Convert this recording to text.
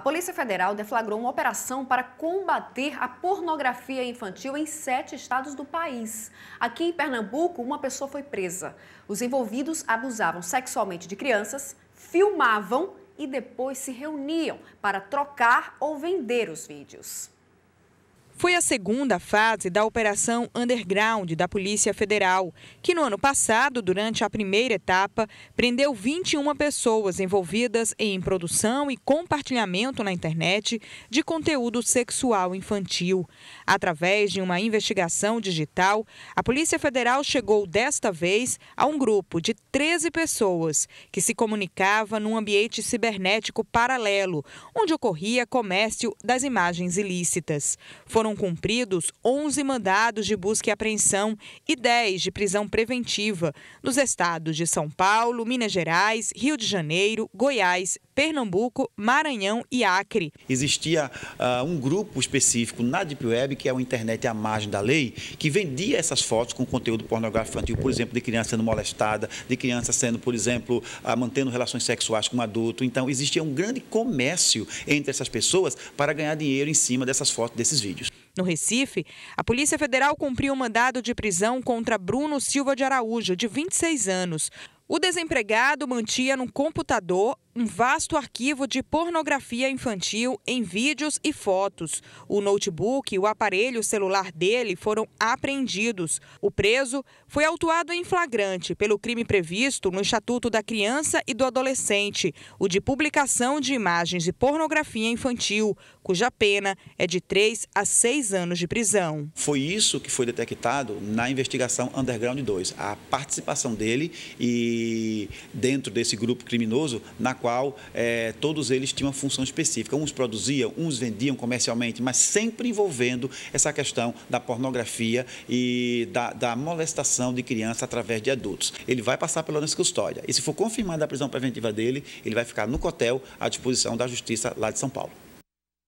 A Polícia Federal deflagrou uma operação para combater a pornografia infantil em sete estados do país. Aqui em Pernambuco, uma pessoa foi presa. Os envolvidos abusavam sexualmente de crianças, filmavam e depois se reuniam para trocar ou vender os vídeos. Foi a segunda fase da Operação Underground da Polícia Federal, que no ano passado, durante a primeira etapa, prendeu 21 pessoas envolvidas em produção e compartilhamento na internet de conteúdo sexual infantil. Através de uma investigação digital, a Polícia Federal chegou desta vez a um grupo de 13 pessoas que se comunicava num ambiente cibernético paralelo, onde ocorria comércio das imagens ilícitas. Foram foram cumpridos 11 mandados de busca e apreensão e 10 de prisão preventiva nos estados de São Paulo, Minas Gerais, Rio de Janeiro, Goiás, Pernambuco, Maranhão e Acre. Existia uh, um grupo específico na Deep Web, que é o Internet à Margem da Lei, que vendia essas fotos com conteúdo pornográfico infantil, por exemplo, de criança sendo molestada, de criança sendo, por exemplo, uh, mantendo relações sexuais com um adulto. Então, existia um grande comércio entre essas pessoas para ganhar dinheiro em cima dessas fotos, desses vídeos. No Recife, a Polícia Federal cumpriu o mandado de prisão contra Bruno Silva de Araújo, de 26 anos. O desempregado mantinha num computador um vasto arquivo de pornografia infantil em vídeos e fotos. O notebook e o aparelho celular dele foram apreendidos. O preso foi autuado em flagrante pelo crime previsto no Estatuto da Criança e do Adolescente, o de publicação de imagens de pornografia infantil, cuja pena é de 3 a 6 anos de prisão. Foi isso que foi detectado na investigação Underground 2, a participação dele e dentro desse grupo criminoso, na qual é, todos eles tinham uma função específica. Uns produziam, uns vendiam comercialmente, mas sempre envolvendo essa questão da pornografia e da, da molestação de criança através de adultos. Ele vai passar pela nossa custódia. E se for confirmada a prisão preventiva dele, ele vai ficar no COTEL à disposição da Justiça lá de São Paulo.